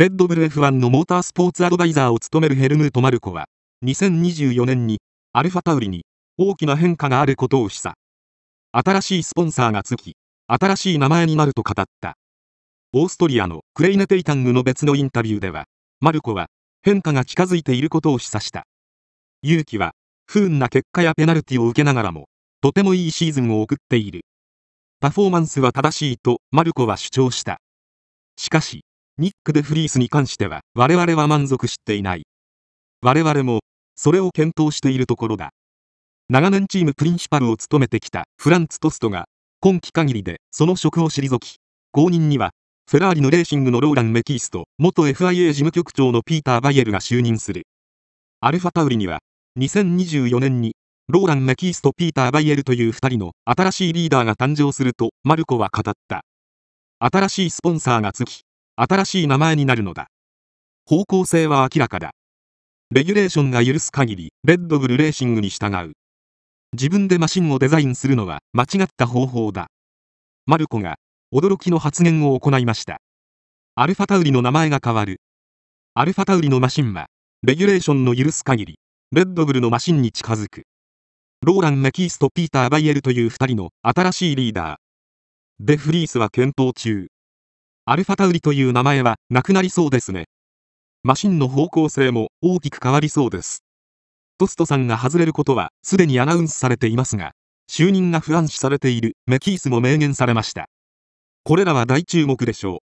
レッドブル F1 のモータースポーツアドバイザーを務めるヘルムート・マルコは、2024年に、アルファタウリに、大きな変化があることを示唆。新しいスポンサーがつき、新しい名前になると語った。オーストリアのクレイネ・テイタングの別のインタビューでは、マルコは、変化が近づいていることを示唆した。勇気は、不運な結果やペナルティを受けながらも、とてもいいシーズンを送っている。パフォーマンスは正しいと、マルコは主張した。しかし、ニック・デフリースに関しては我々は満足していない。我々もそれを検討しているところだ。長年チームプリンシパルを務めてきたフランツ・トストが今期限りでその職を退き後任にはフェラーリのレーシングのローラン・メキースと元 FIA 事務局長のピーター・バイエルが就任するアルファタウリには2024年にローラン・メキースとピーター・バイエルという2人の新しいリーダーが誕生するとマルコは語った新しいスポンサーがつき新しい名前になるのだ。方向性は明らかだ。レギュレーションが許す限り、レッドブルレーシングに従う。自分でマシンをデザインするのは間違った方法だ。マルコが驚きの発言を行いました。アルファタウリの名前が変わる。アルファタウリのマシンは、レギュレーションの許す限り、レッドブルのマシンに近づく。ローラン・メキースとピーター・バイエルという2人の新しいリーダー。デ・フリースは検討中。アルファタウリという名前はなくなりそうですね。マシンの方向性も大きく変わりそうです。トストさんが外れることはすでにアナウンスされていますが、就任が不安視されているメキースも明言されました。これらは大注目でしょう。